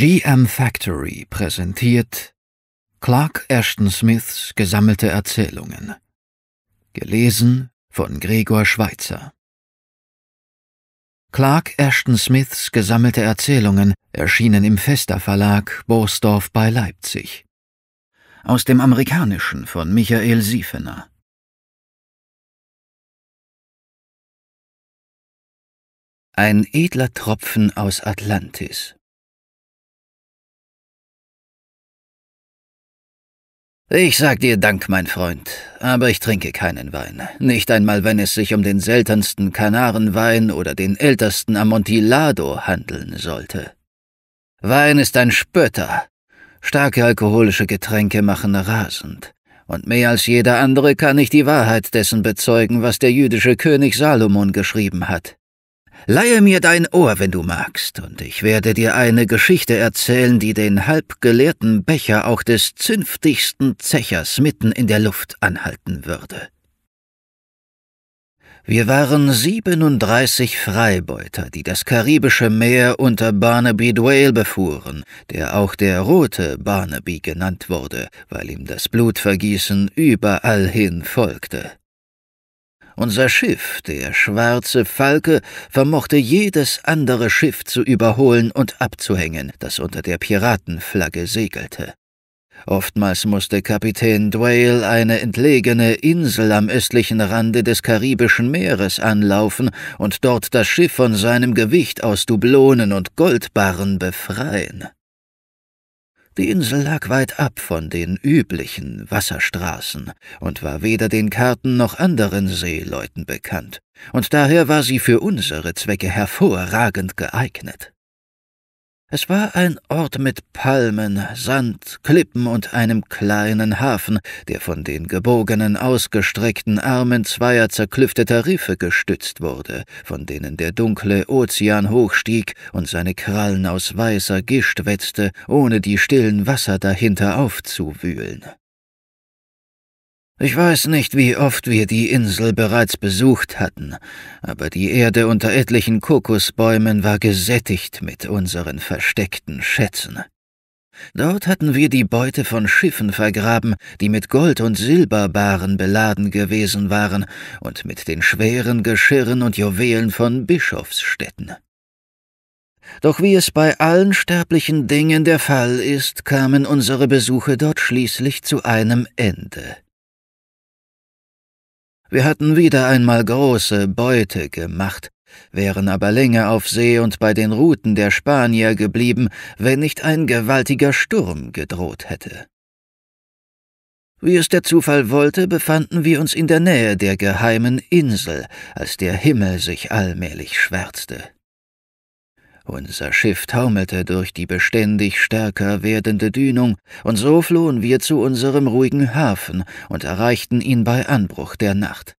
GM Factory präsentiert Clark Ashton Smiths gesammelte Erzählungen. Gelesen von Gregor Schweitzer. Clark Ashton Smiths gesammelte Erzählungen erschienen im Fester Verlag Borsdorf bei Leipzig. Aus dem Amerikanischen von Michael Siefener. Ein edler Tropfen aus Atlantis. Ich sag dir Dank, mein Freund, aber ich trinke keinen Wein. Nicht einmal, wenn es sich um den seltensten Kanarenwein oder den ältesten Amontillado handeln sollte. Wein ist ein Spötter. Starke alkoholische Getränke machen rasend. Und mehr als jeder andere kann ich die Wahrheit dessen bezeugen, was der jüdische König Salomon geschrieben hat. Leihe mir dein Ohr, wenn du magst, und ich werde dir eine Geschichte erzählen, die den halbgeleerten Becher auch des zünftigsten Zechers mitten in der Luft anhalten würde. Wir waren 37 Freibeuter, die das karibische Meer unter Barnaby Dwale befuhren, der auch der rote Barnaby genannt wurde, weil ihm das Blutvergießen überall hin folgte. Unser Schiff, der schwarze Falke, vermochte jedes andere Schiff zu überholen und abzuhängen, das unter der Piratenflagge segelte. Oftmals musste Kapitän Dwale eine entlegene Insel am östlichen Rande des Karibischen Meeres anlaufen und dort das Schiff von seinem Gewicht aus Dublonen und Goldbarren befreien. Die Insel lag weit ab von den üblichen Wasserstraßen und war weder den Karten noch anderen Seeleuten bekannt, und daher war sie für unsere Zwecke hervorragend geeignet. Es war ein Ort mit Palmen, Sand, Klippen und einem kleinen Hafen, der von den gebogenen, ausgestreckten Armen zweier zerklüfteter Riffe gestützt wurde, von denen der dunkle Ozean hochstieg und seine Krallen aus weißer Gischt wetzte, ohne die stillen Wasser dahinter aufzuwühlen. Ich weiß nicht, wie oft wir die Insel bereits besucht hatten, aber die Erde unter etlichen Kokosbäumen war gesättigt mit unseren versteckten Schätzen. Dort hatten wir die Beute von Schiffen vergraben, die mit Gold und Silberbaren beladen gewesen waren und mit den schweren Geschirren und Juwelen von Bischofsstätten. Doch wie es bei allen sterblichen Dingen der Fall ist, kamen unsere Besuche dort schließlich zu einem Ende. Wir hatten wieder einmal große Beute gemacht, wären aber länger auf See und bei den Routen der Spanier geblieben, wenn nicht ein gewaltiger Sturm gedroht hätte. Wie es der Zufall wollte, befanden wir uns in der Nähe der geheimen Insel, als der Himmel sich allmählich schwärzte. Unser Schiff taumelte durch die beständig stärker werdende Dünung, und so flohen wir zu unserem ruhigen Hafen und erreichten ihn bei Anbruch der Nacht.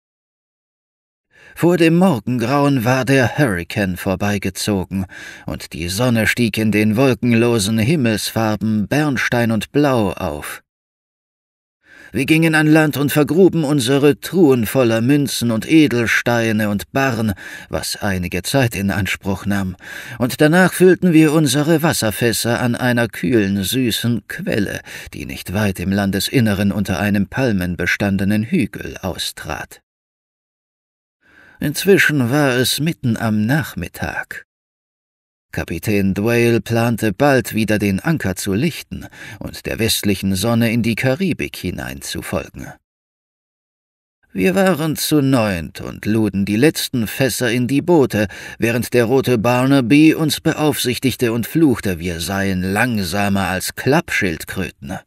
Vor dem Morgengrauen war der Hurrikan vorbeigezogen, und die Sonne stieg in den wolkenlosen Himmelsfarben Bernstein und Blau auf. Wir gingen an Land und vergruben unsere Truhen voller Münzen und Edelsteine und Barren, was einige Zeit in Anspruch nahm, und danach füllten wir unsere Wasserfässer an einer kühlen, süßen Quelle, die nicht weit im Landesinneren unter einem palmenbestandenen Hügel austrat. Inzwischen war es mitten am Nachmittag. Kapitän Dwale plante bald wieder den Anker zu lichten und der westlichen Sonne in die Karibik hinein zu folgen. Wir waren zu neunt und luden die letzten Fässer in die Boote, während der rote Barnaby uns beaufsichtigte und fluchte, wir seien langsamer als Klappschildkröten.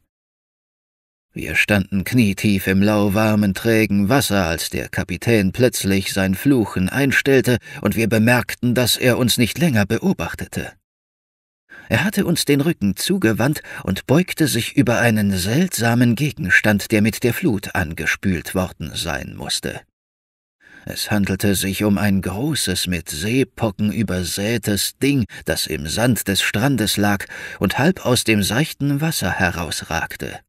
Wir standen knietief im lauwarmen, trägen Wasser, als der Kapitän plötzlich sein Fluchen einstellte und wir bemerkten, dass er uns nicht länger beobachtete. Er hatte uns den Rücken zugewandt und beugte sich über einen seltsamen Gegenstand, der mit der Flut angespült worden sein musste. Es handelte sich um ein großes, mit Seepocken übersätes Ding, das im Sand des Strandes lag und halb aus dem seichten Wasser herausragte.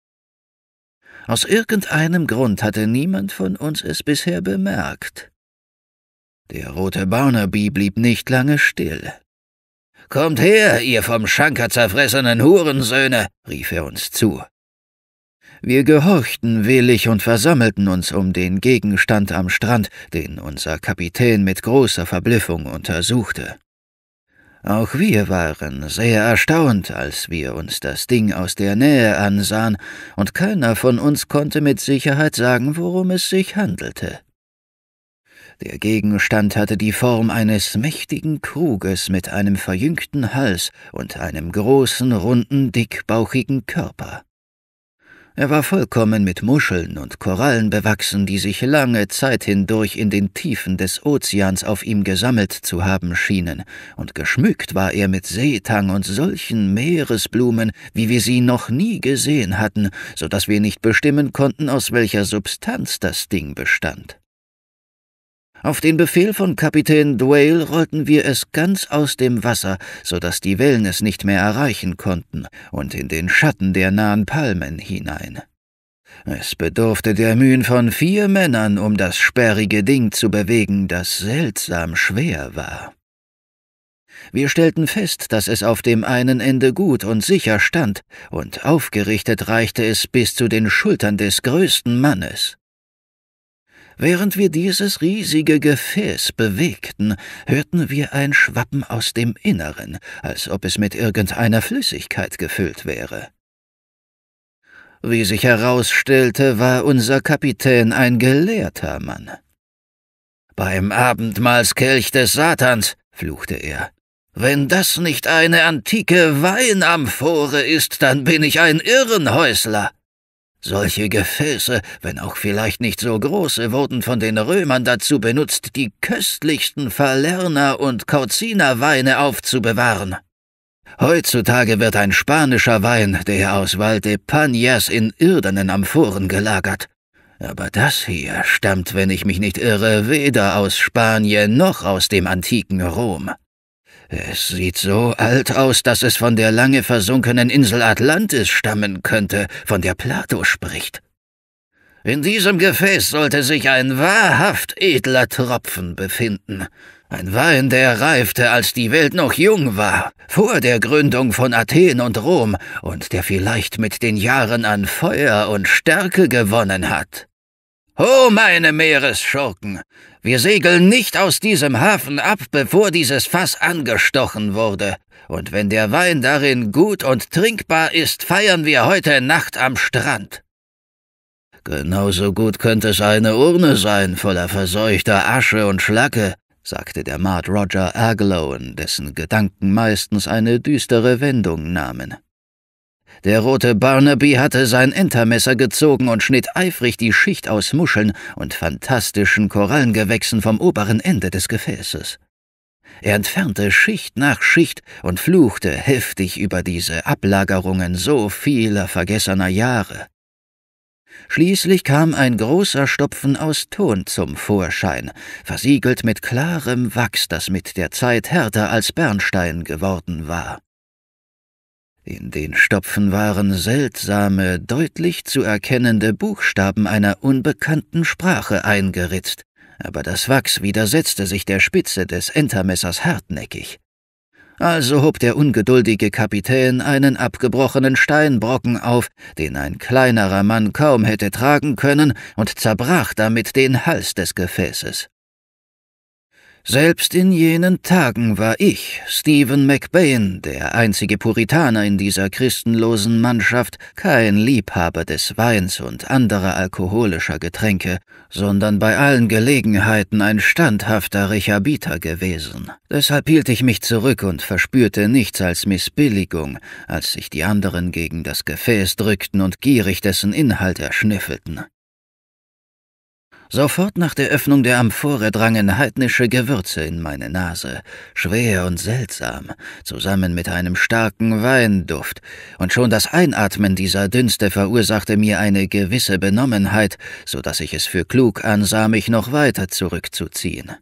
Aus irgendeinem Grund hatte niemand von uns es bisher bemerkt. Der rote Barnaby blieb nicht lange still. Kommt her, ihr vom Schanker zerfressenen Hurensöhne, rief er uns zu. Wir gehorchten willig und versammelten uns um den Gegenstand am Strand, den unser Kapitän mit großer Verblüffung untersuchte. Auch wir waren sehr erstaunt, als wir uns das Ding aus der Nähe ansahen, und keiner von uns konnte mit Sicherheit sagen, worum es sich handelte. Der Gegenstand hatte die Form eines mächtigen Kruges mit einem verjüngten Hals und einem großen, runden, dickbauchigen Körper. Er war vollkommen mit Muscheln und Korallen bewachsen, die sich lange Zeit hindurch in den Tiefen des Ozeans auf ihm gesammelt zu haben schienen, und geschmückt war er mit Seetang und solchen Meeresblumen, wie wir sie noch nie gesehen hatten, so dass wir nicht bestimmen konnten, aus welcher Substanz das Ding bestand. Auf den Befehl von Kapitän Dwale rollten wir es ganz aus dem Wasser, so dass die Wellen es nicht mehr erreichen konnten, und in den Schatten der nahen Palmen hinein. Es bedurfte der Mühen von vier Männern, um das sperrige Ding zu bewegen, das seltsam schwer war. Wir stellten fest, dass es auf dem einen Ende gut und sicher stand, und aufgerichtet reichte es bis zu den Schultern des größten Mannes. Während wir dieses riesige Gefäß bewegten, hörten wir ein Schwappen aus dem Inneren, als ob es mit irgendeiner Flüssigkeit gefüllt wäre. Wie sich herausstellte, war unser Kapitän ein gelehrter Mann. Beim Abendmahlskelch des Satans, fluchte er. Wenn das nicht eine antike Weinamphore ist, dann bin ich ein Irrenhäusler. Solche Gefäße, wenn auch vielleicht nicht so große, wurden von den Römern dazu benutzt, die köstlichsten Falerner und Korzinerweine aufzubewahren. Heutzutage wird ein spanischer Wein, der aus Val de Valdepañas, in irdenen Amphoren gelagert. Aber das hier stammt, wenn ich mich nicht irre, weder aus Spanien noch aus dem antiken Rom. Es sieht so alt aus, dass es von der lange versunkenen Insel Atlantis stammen könnte, von der Plato spricht. In diesem Gefäß sollte sich ein wahrhaft edler Tropfen befinden, ein Wein, der reifte, als die Welt noch jung war, vor der Gründung von Athen und Rom, und der vielleicht mit den Jahren an Feuer und Stärke gewonnen hat. Ho, meine Meeresschurken! Wir segeln nicht aus diesem Hafen ab, bevor dieses Fass angestochen wurde. Und wenn der Wein darin gut und trinkbar ist, feiern wir heute Nacht am Strand. Genauso gut könnte es eine Urne sein, voller verseuchter Asche und Schlacke, sagte der Mart Roger Aglowen, dessen Gedanken meistens eine düstere Wendung nahmen. Der rote Barnaby hatte sein Entermesser gezogen und schnitt eifrig die Schicht aus Muscheln und fantastischen Korallengewächsen vom oberen Ende des Gefäßes. Er entfernte Schicht nach Schicht und fluchte heftig über diese Ablagerungen so vieler vergessener Jahre. Schließlich kam ein großer Stopfen aus Ton zum Vorschein, versiegelt mit klarem Wachs, das mit der Zeit härter als Bernstein geworden war. In den Stopfen waren seltsame, deutlich zu erkennende Buchstaben einer unbekannten Sprache eingeritzt, aber das Wachs widersetzte sich der Spitze des Entermessers hartnäckig. Also hob der ungeduldige Kapitän einen abgebrochenen Steinbrocken auf, den ein kleinerer Mann kaum hätte tragen können, und zerbrach damit den Hals des Gefäßes. Selbst in jenen Tagen war ich, Stephen McBain, der einzige Puritaner in dieser christenlosen Mannschaft, kein Liebhaber des Weins und anderer alkoholischer Getränke, sondern bei allen Gelegenheiten ein standhafter Rechabiter gewesen. Deshalb hielt ich mich zurück und verspürte nichts als Missbilligung, als sich die anderen gegen das Gefäß drückten und gierig dessen Inhalt erschnüffelten. Sofort nach der Öffnung der Amphore drangen heidnische Gewürze in meine Nase, schwer und seltsam, zusammen mit einem starken Weinduft, und schon das Einatmen dieser Dünste verursachte mir eine gewisse Benommenheit, so dass ich es für klug ansah, mich noch weiter zurückzuziehen.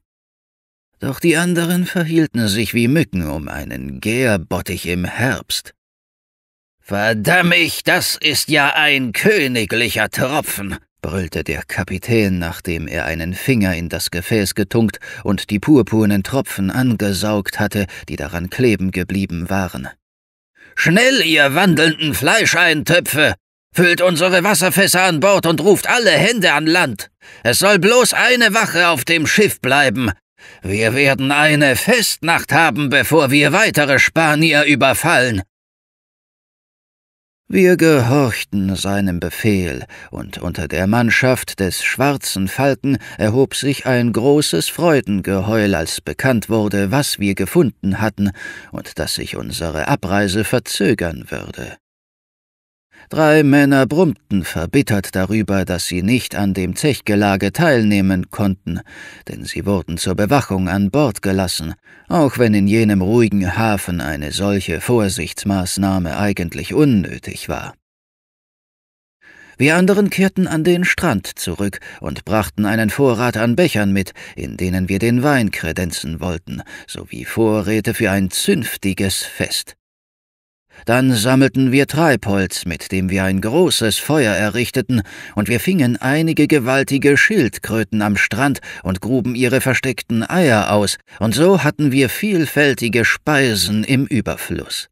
Doch die anderen verhielten sich wie Mücken um einen Gärbottich im Herbst. Verdammt, das ist ja ein königlicher Tropfen, brüllte der Kapitän, nachdem er einen Finger in das Gefäß getunkt und die purpurnen Tropfen angesaugt hatte, die daran kleben geblieben waren. Schnell, ihr wandelnden Fleischeintöpfe! Füllt unsere Wasserfässer an Bord und ruft alle Hände an Land! Es soll bloß eine Wache auf dem Schiff bleiben! Wir werden eine Festnacht haben, bevor wir weitere Spanier überfallen! Wir gehorchten seinem Befehl, und unter der Mannschaft des schwarzen Falken erhob sich ein großes Freudengeheul, als bekannt wurde, was wir gefunden hatten und dass sich unsere Abreise verzögern würde. Drei Männer brummten verbittert darüber, dass sie nicht an dem Zechgelage teilnehmen konnten, denn sie wurden zur Bewachung an Bord gelassen, auch wenn in jenem ruhigen Hafen eine solche Vorsichtsmaßnahme eigentlich unnötig war. Wir anderen kehrten an den Strand zurück und brachten einen Vorrat an Bechern mit, in denen wir den Wein kredenzen wollten, sowie Vorräte für ein zünftiges Fest. Dann sammelten wir Treibholz, mit dem wir ein großes Feuer errichteten, und wir fingen einige gewaltige Schildkröten am Strand und gruben ihre versteckten Eier aus, und so hatten wir vielfältige Speisen im Überfluss.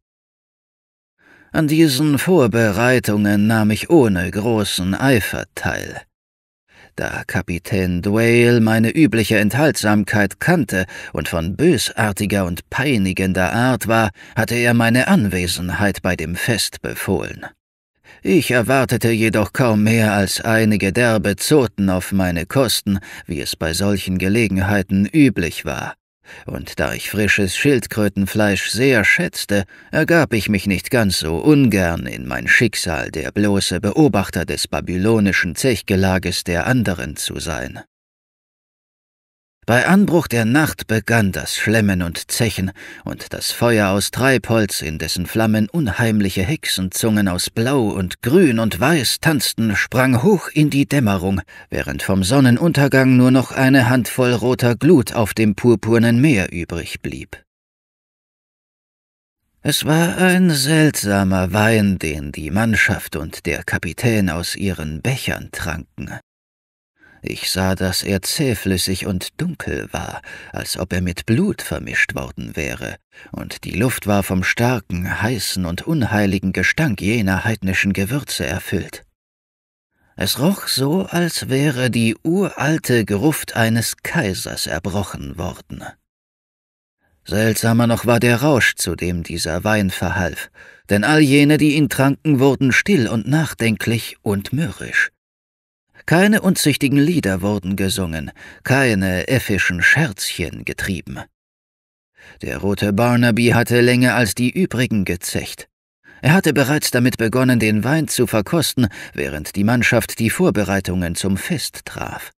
An diesen Vorbereitungen nahm ich ohne großen Eifer teil. Da Kapitän Dwale meine übliche Enthaltsamkeit kannte und von bösartiger und peinigender Art war, hatte er meine Anwesenheit bei dem Fest befohlen. Ich erwartete jedoch kaum mehr als einige derbe Zoten auf meine Kosten, wie es bei solchen Gelegenheiten üblich war. Und da ich frisches Schildkrötenfleisch sehr schätzte, ergab ich mich nicht ganz so ungern in mein Schicksal, der bloße Beobachter des babylonischen Zechgelages der anderen zu sein. Bei Anbruch der Nacht begann das Schlemmen und Zechen und das Feuer aus Treibholz, in dessen Flammen unheimliche Hexenzungen aus Blau und Grün und Weiß tanzten, sprang hoch in die Dämmerung, während vom Sonnenuntergang nur noch eine Handvoll roter Glut auf dem purpurnen Meer übrig blieb. Es war ein seltsamer Wein, den die Mannschaft und der Kapitän aus ihren Bechern tranken. Ich sah, dass er zähflüssig und dunkel war, als ob er mit Blut vermischt worden wäre, und die Luft war vom starken, heißen und unheiligen Gestank jener heidnischen Gewürze erfüllt. Es roch so, als wäre die uralte Gruft eines Kaisers erbrochen worden. Seltsamer noch war der Rausch, zu dem dieser Wein verhalf, denn all jene, die ihn tranken, wurden still und nachdenklich und mürrisch. Keine unzüchtigen Lieder wurden gesungen, keine effischen Scherzchen getrieben. Der rote Barnaby hatte länger als die übrigen gezecht. Er hatte bereits damit begonnen, den Wein zu verkosten, während die Mannschaft die Vorbereitungen zum Fest traf.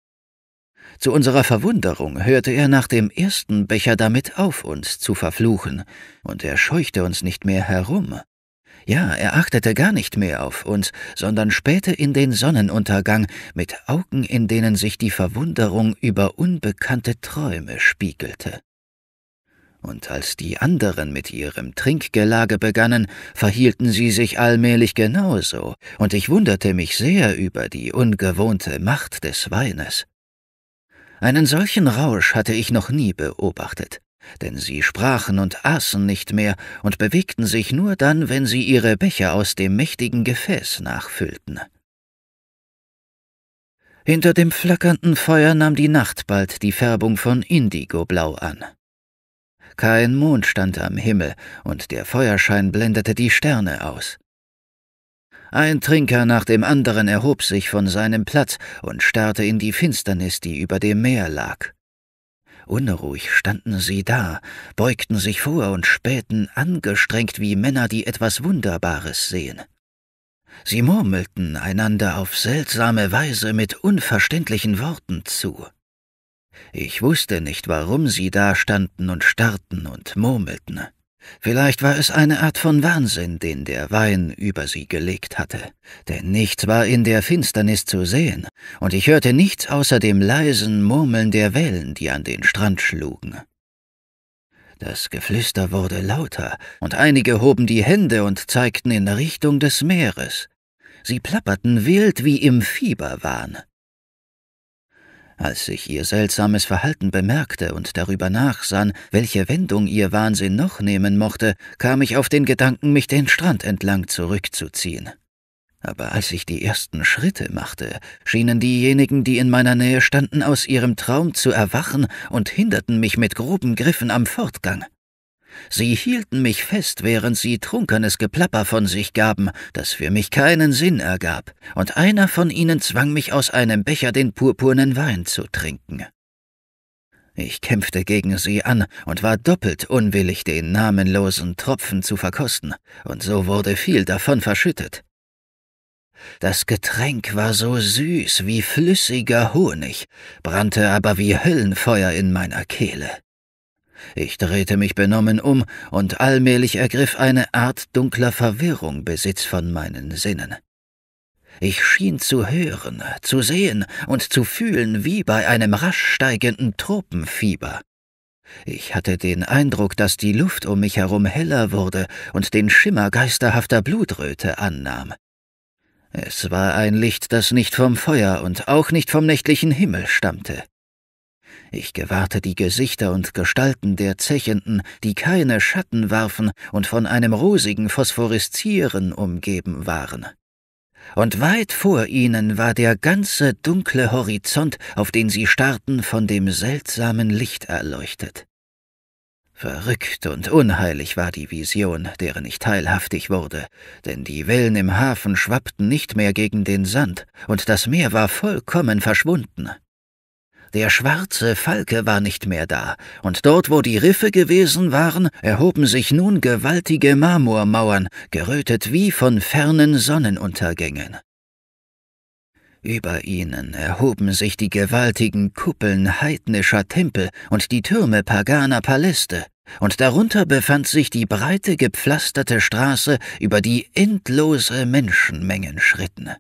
Zu unserer Verwunderung hörte er nach dem ersten Becher damit auf, uns zu verfluchen, und er scheuchte uns nicht mehr herum. Ja, er achtete gar nicht mehr auf uns, sondern spähte in den Sonnenuntergang mit Augen, in denen sich die Verwunderung über unbekannte Träume spiegelte. Und als die anderen mit ihrem Trinkgelage begannen, verhielten sie sich allmählich genauso, und ich wunderte mich sehr über die ungewohnte Macht des Weines. Einen solchen Rausch hatte ich noch nie beobachtet denn sie sprachen und aßen nicht mehr und bewegten sich nur dann, wenn sie ihre Becher aus dem mächtigen Gefäß nachfüllten. Hinter dem flackernden Feuer nahm die Nacht bald die Färbung von Indigoblau an. Kein Mond stand am Himmel, und der Feuerschein blendete die Sterne aus. Ein Trinker nach dem anderen erhob sich von seinem Platz und starrte in die Finsternis, die über dem Meer lag. Unruhig standen sie da, beugten sich vor und spähten angestrengt wie Männer, die etwas Wunderbares sehen. Sie murmelten einander auf seltsame Weise mit unverständlichen Worten zu. Ich wusste nicht, warum sie da standen und starrten und murmelten. Vielleicht war es eine Art von Wahnsinn, den der Wein über sie gelegt hatte, denn nichts war in der Finsternis zu sehen, und ich hörte nichts außer dem leisen Murmeln der Wellen, die an den Strand schlugen. Das Geflüster wurde lauter, und einige hoben die Hände und zeigten in Richtung des Meeres. Sie plapperten wild wie im Fieberwahn. Als ich ihr seltsames Verhalten bemerkte und darüber nachsann, welche Wendung ihr Wahnsinn noch nehmen mochte, kam ich auf den Gedanken, mich den Strand entlang zurückzuziehen. Aber als ich die ersten Schritte machte, schienen diejenigen, die in meiner Nähe standen, aus ihrem Traum zu erwachen und hinderten mich mit groben Griffen am Fortgang. Sie hielten mich fest, während sie trunkenes Geplapper von sich gaben, das für mich keinen Sinn ergab, und einer von ihnen zwang mich aus einem Becher den purpurnen Wein zu trinken. Ich kämpfte gegen sie an und war doppelt unwillig, den namenlosen Tropfen zu verkosten, und so wurde viel davon verschüttet. Das Getränk war so süß wie flüssiger Honig, brannte aber wie Höllenfeuer in meiner Kehle. Ich drehte mich benommen um, und allmählich ergriff eine Art dunkler Verwirrung Besitz von meinen Sinnen. Ich schien zu hören, zu sehen und zu fühlen wie bei einem rasch steigenden Tropenfieber. Ich hatte den Eindruck, dass die Luft um mich herum heller wurde und den Schimmer geisterhafter Blutröte annahm. Es war ein Licht, das nicht vom Feuer und auch nicht vom nächtlichen Himmel stammte. Ich gewahrte die Gesichter und Gestalten der Zechenden, die keine Schatten warfen und von einem rosigen Phosphoreszieren umgeben waren. Und weit vor ihnen war der ganze dunkle Horizont, auf den sie starrten, von dem seltsamen Licht erleuchtet. Verrückt und unheilig war die Vision, deren ich teilhaftig wurde, denn die Wellen im Hafen schwappten nicht mehr gegen den Sand, und das Meer war vollkommen verschwunden. Der schwarze Falke war nicht mehr da, und dort, wo die Riffe gewesen waren, erhoben sich nun gewaltige Marmormauern, gerötet wie von fernen Sonnenuntergängen. Über ihnen erhoben sich die gewaltigen Kuppeln heidnischer Tempel und die Türme paganer Paläste, und darunter befand sich die breite gepflasterte Straße, über die endlose Menschenmengen schritten.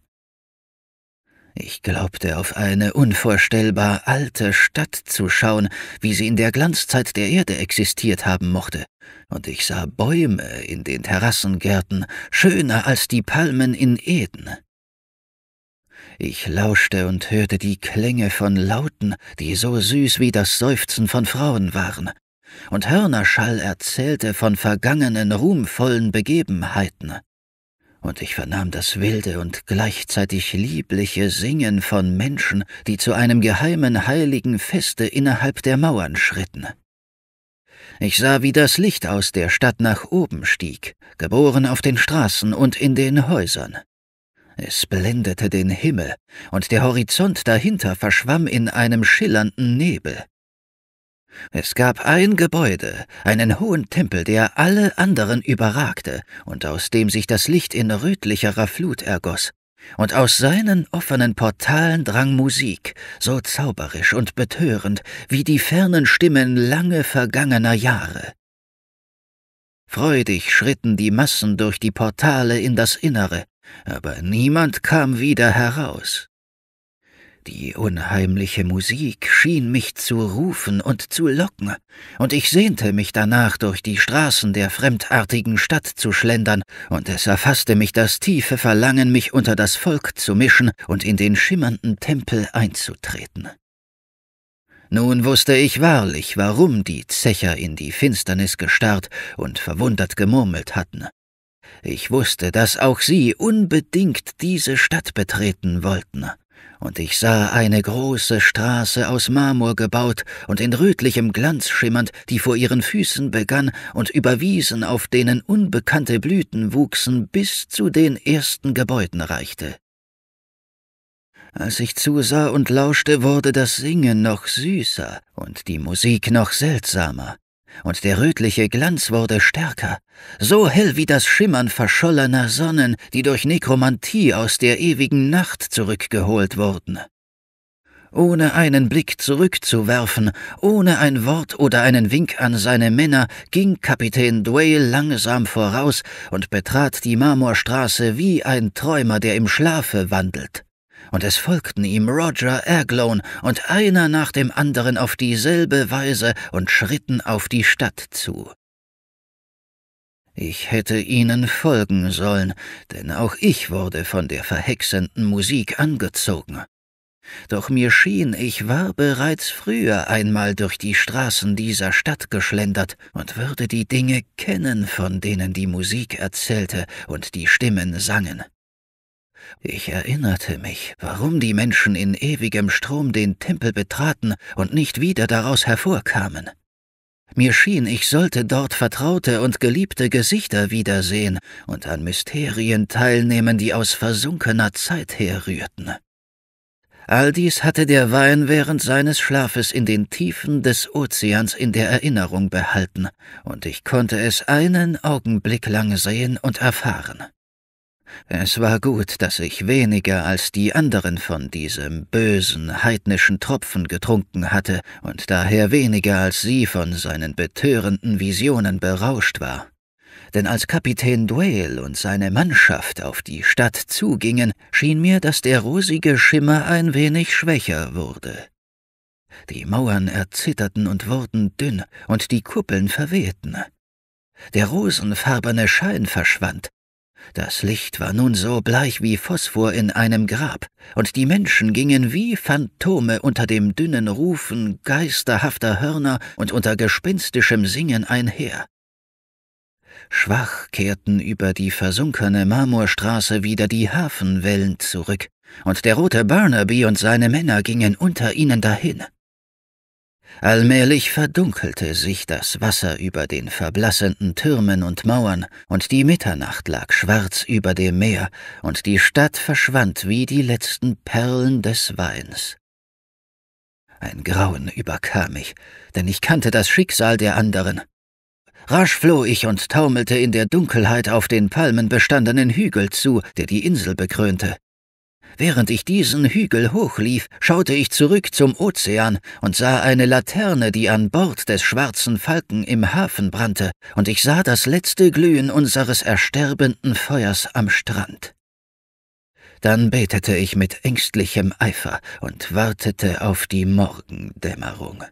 Ich glaubte auf eine unvorstellbar alte Stadt zu schauen, wie sie in der Glanzzeit der Erde existiert haben mochte, und ich sah Bäume in den Terrassengärten, schöner als die Palmen in Eden. Ich lauschte und hörte die Klänge von Lauten, die so süß wie das Seufzen von Frauen waren, und Hörnerschall erzählte von vergangenen ruhmvollen Begebenheiten und ich vernahm das wilde und gleichzeitig liebliche Singen von Menschen, die zu einem geheimen heiligen Feste innerhalb der Mauern schritten. Ich sah, wie das Licht aus der Stadt nach oben stieg, geboren auf den Straßen und in den Häusern. Es blendete den Himmel, und der Horizont dahinter verschwamm in einem schillernden Nebel. Es gab ein Gebäude, einen hohen Tempel, der alle anderen überragte und aus dem sich das Licht in rötlicherer Flut ergoss. Und aus seinen offenen Portalen drang Musik, so zauberisch und betörend wie die fernen Stimmen lange vergangener Jahre. Freudig schritten die Massen durch die Portale in das Innere, aber niemand kam wieder heraus. Die unheimliche Musik schien mich zu rufen und zu locken, und ich sehnte mich danach, durch die Straßen der fremdartigen Stadt zu schlendern, und es erfasste mich das tiefe Verlangen, mich unter das Volk zu mischen und in den schimmernden Tempel einzutreten. Nun wusste ich wahrlich, warum die Zecher in die Finsternis gestarrt und verwundert gemurmelt hatten. Ich wusste, dass auch sie unbedingt diese Stadt betreten wollten und ich sah eine große Straße aus Marmor gebaut und in rötlichem Glanz schimmernd, die vor ihren Füßen begann und über Wiesen, auf denen unbekannte Blüten wuchsen, bis zu den ersten Gebäuden reichte. Als ich zusah und lauschte, wurde das Singen noch süßer und die Musik noch seltsamer und der rötliche Glanz wurde stärker, so hell wie das Schimmern verschollener Sonnen, die durch Nekromantie aus der ewigen Nacht zurückgeholt wurden. Ohne einen Blick zurückzuwerfen, ohne ein Wort oder einen Wink an seine Männer, ging Kapitän Dwayle langsam voraus und betrat die Marmorstraße wie ein Träumer, der im Schlafe wandelt und es folgten ihm Roger Erglone und einer nach dem anderen auf dieselbe Weise und schritten auf die Stadt zu. Ich hätte ihnen folgen sollen, denn auch ich wurde von der verhexenden Musik angezogen. Doch mir schien, ich war bereits früher einmal durch die Straßen dieser Stadt geschlendert und würde die Dinge kennen, von denen die Musik erzählte und die Stimmen sangen. Ich erinnerte mich, warum die Menschen in ewigem Strom den Tempel betraten und nicht wieder daraus hervorkamen. Mir schien, ich sollte dort vertraute und geliebte Gesichter wiedersehen und an Mysterien teilnehmen, die aus versunkener Zeit herrührten. All dies hatte der Wein während seines Schlafes in den Tiefen des Ozeans in der Erinnerung behalten, und ich konnte es einen Augenblick lang sehen und erfahren. Es war gut, dass ich weniger als die anderen von diesem bösen, heidnischen Tropfen getrunken hatte und daher weniger als sie von seinen betörenden Visionen berauscht war. Denn als Kapitän Duell und seine Mannschaft auf die Stadt zugingen, schien mir, dass der rosige Schimmer ein wenig schwächer wurde. Die Mauern erzitterten und wurden dünn, und die Kuppeln verwehten. Der rosenfarbene Schein verschwand, das Licht war nun so bleich wie Phosphor in einem Grab, und die Menschen gingen wie Phantome unter dem dünnen Rufen geisterhafter Hörner und unter gespenstischem Singen einher. Schwach kehrten über die versunkene Marmorstraße wieder die Hafenwellen zurück, und der rote Barnaby und seine Männer gingen unter ihnen dahin. Allmählich verdunkelte sich das Wasser über den verblassenden Türmen und Mauern, und die Mitternacht lag schwarz über dem Meer, und die Stadt verschwand wie die letzten Perlen des Weins. Ein Grauen überkam mich, denn ich kannte das Schicksal der anderen. Rasch floh ich und taumelte in der Dunkelheit auf den palmenbestandenen Hügel zu, der die Insel bekrönte. Während ich diesen Hügel hochlief, schaute ich zurück zum Ozean und sah eine Laterne, die an Bord des schwarzen Falken im Hafen brannte, und ich sah das letzte Glühen unseres ersterbenden Feuers am Strand. Dann betete ich mit ängstlichem Eifer und wartete auf die Morgendämmerung.